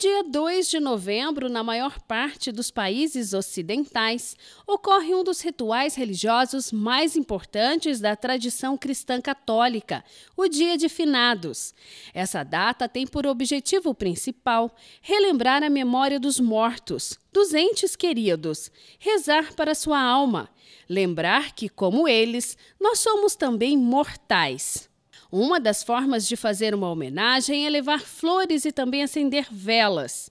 dia 2 de novembro, na maior parte dos países ocidentais, ocorre um dos rituais religiosos mais importantes da tradição cristã católica, o Dia de Finados. Essa data tem por objetivo principal relembrar a memória dos mortos, dos entes queridos, rezar para sua alma, lembrar que, como eles, nós somos também mortais. Uma das formas de fazer uma homenagem é levar flores e também acender velas.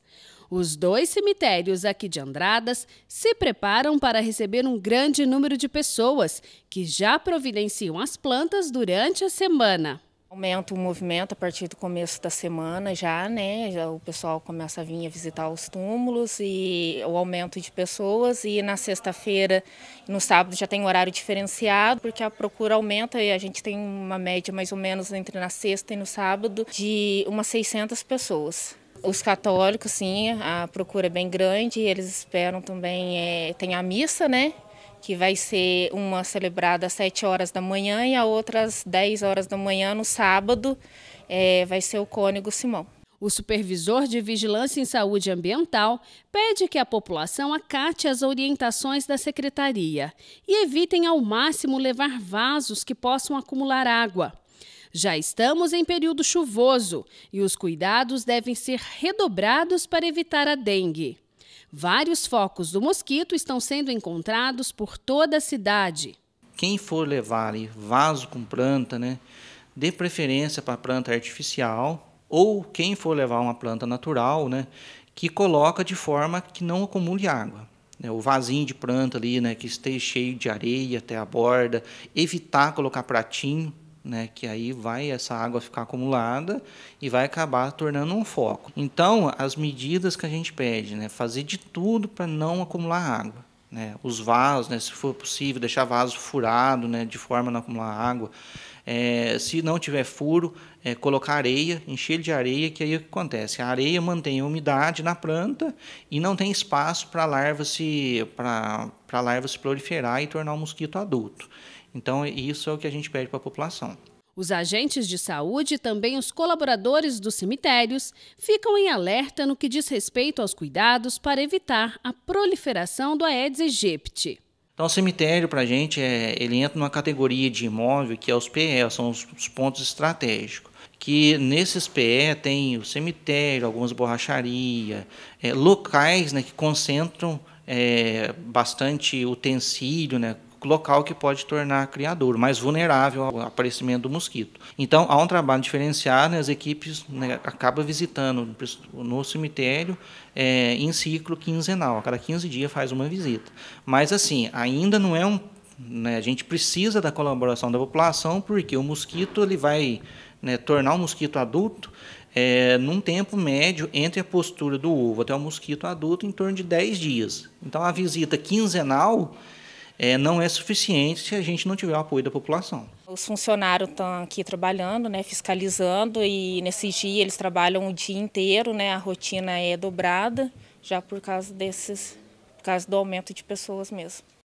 Os dois cemitérios aqui de Andradas se preparam para receber um grande número de pessoas que já providenciam as plantas durante a semana. Aumenta o movimento a partir do começo da semana já, né? Já o pessoal começa a vir a visitar os túmulos e o aumento de pessoas. E na sexta-feira e no sábado já tem horário diferenciado, porque a procura aumenta e a gente tem uma média mais ou menos entre na sexta e no sábado de umas 600 pessoas. Os católicos, sim, a procura é bem grande, eles esperam também, é, tem a missa, né? que vai ser uma celebrada às 7 horas da manhã e a outra às 10 horas da manhã, no sábado, é, vai ser o Cônigo Simão. O supervisor de Vigilância em Saúde Ambiental pede que a população acate as orientações da secretaria e evitem ao máximo levar vasos que possam acumular água. Já estamos em período chuvoso e os cuidados devem ser redobrados para evitar a dengue. Vários focos do mosquito estão sendo encontrados por toda a cidade. Quem for levar vaso com planta, né, dê preferência para planta artificial ou quem for levar uma planta natural, né, que coloca de forma que não acumule água né. o vasinho de planta ali, né, que esteja cheio de areia até a borda, evitar colocar pratinho né, que aí vai essa água ficar acumulada e vai acabar tornando um foco. Então, as medidas que a gente pede, né, fazer de tudo para não acumular água. Né, os vasos, né, se for possível, deixar vaso furado, né, de forma a não acumular água. É, se não tiver furo, é, colocar areia, encher de areia, que aí o que acontece? A areia mantém a umidade na planta e não tem espaço para a larva se para larva se proliferar e tornar um mosquito adulto. Então, isso é o que a gente pede para a população. Os agentes de saúde e também os colaboradores dos cemitérios ficam em alerta no que diz respeito aos cuidados para evitar a proliferação do Aedes aegypti. Então, o cemitério, para a gente, é, ele entra numa categoria de imóvel que é os PE, são os, os pontos estratégicos. Que nesses PE tem o cemitério, algumas borracharias, é, locais né, que concentram é, bastante utensílio, né, local que pode tornar criador mais vulnerável ao aparecimento do mosquito. Então, há um trabalho diferenciado, né, as equipes né, acabam visitando no cemitério é, em ciclo quinzenal, a cada 15 dias faz uma visita. Mas, assim, ainda não é um né, a gente precisa da colaboração da população porque o mosquito ele vai né, tornar o mosquito adulto é, num tempo médio entre a postura do ovo até o mosquito adulto em torno de 10 dias. Então, a visita quinzenal é, não é suficiente se a gente não tiver o apoio da população. Os funcionários estão aqui trabalhando, né, fiscalizando, e nesses dias eles trabalham o dia inteiro, né, a rotina é dobrada, já por causa desses, por causa do aumento de pessoas mesmo.